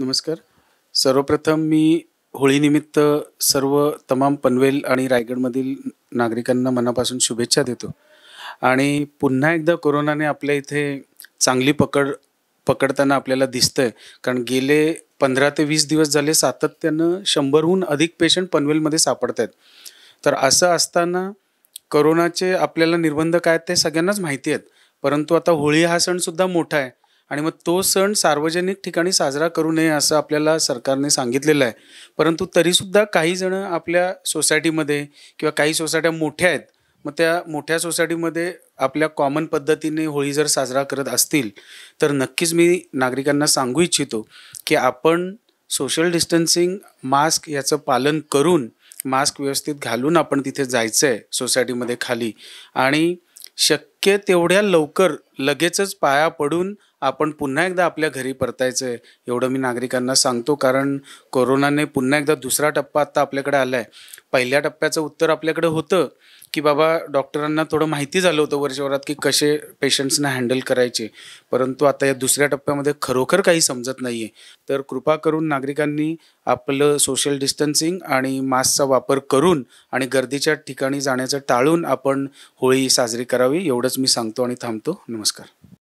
नमस्कार सर्वप्रथम मी होळीनिमित्त सर्व तमाम पनवेल आणि रायगडमधील नागरिकांना मनापासून शुभेच्छा देतो आणि पुन्हा एकदा कोरोनाने आपल्या इथे चांगली पकड पकडताना आपल्याला दिसतं आहे कारण गेले पंधरा ते वीस दिवस झाले सातत्यानं शंभरहून अधिक पेशंट पनवेलमध्ये सापडत आहेत तर असं असताना करोनाचे आपल्याला निर्बंध काय आहेत ते सगळ्यांनाच माहिती आहेत परंतु आता होळी हा सणसुद्धा मोठा आहे आणि मग तो सण सार्वजनिक ठिकाणी साजरा करू नये असं आपल्याला सरकारने सांगितलेलं आहे परंतु तरीसुद्धा काही जणं आपल्या सोसायटीमध्ये किंवा काही सोसायट्या मोठ्या आहेत मग त्या मोठ्या सोसायटीमध्ये आपल्या कॉमन पद्धतीने होळी जर साजरा करत असतील तर नक्कीच मी नागरिकांना सांगू इच्छितो की आपण सोशल डिस्टन्सिंग मास्क याचं पालन करून मास्क व्यवस्थित घालून आपण तिथे जायचं आहे सोसायटीमध्ये खाली आणि शक्य तेवढ्या लवकर लगेचच पाया पडून आपण पुन्हा एकदा आपल्या घरी परतायचं आहे एवढं मी नागरिकांना सांगतो कारण कोरोनाने पुन्हा एकदा दुसरा टप्पा आत्ता आपल्याकडे आला आहे पहिल्या टप्प्याचं उत्तर आपल्याकडे होतं की बाबा डॉक्टरांना थोडं माहिती झालं होतं वर्षभरात की कसे पेशंट्सना हँडल करायचे परंतु आता या दुसऱ्या टप्प्यामध्ये खरोखर काही समजत नाही आहे तर कृपा करून नागरिकांनी आपलं सोशल डिस्टन्सिंग आणि मास्कचा वापर करून आणि गर्दीच्या ठिकाणी जाण्याचं टाळून आपण होळी साजरी करावी एवढंच मी सांगतो आणि थांबतो नमस्कार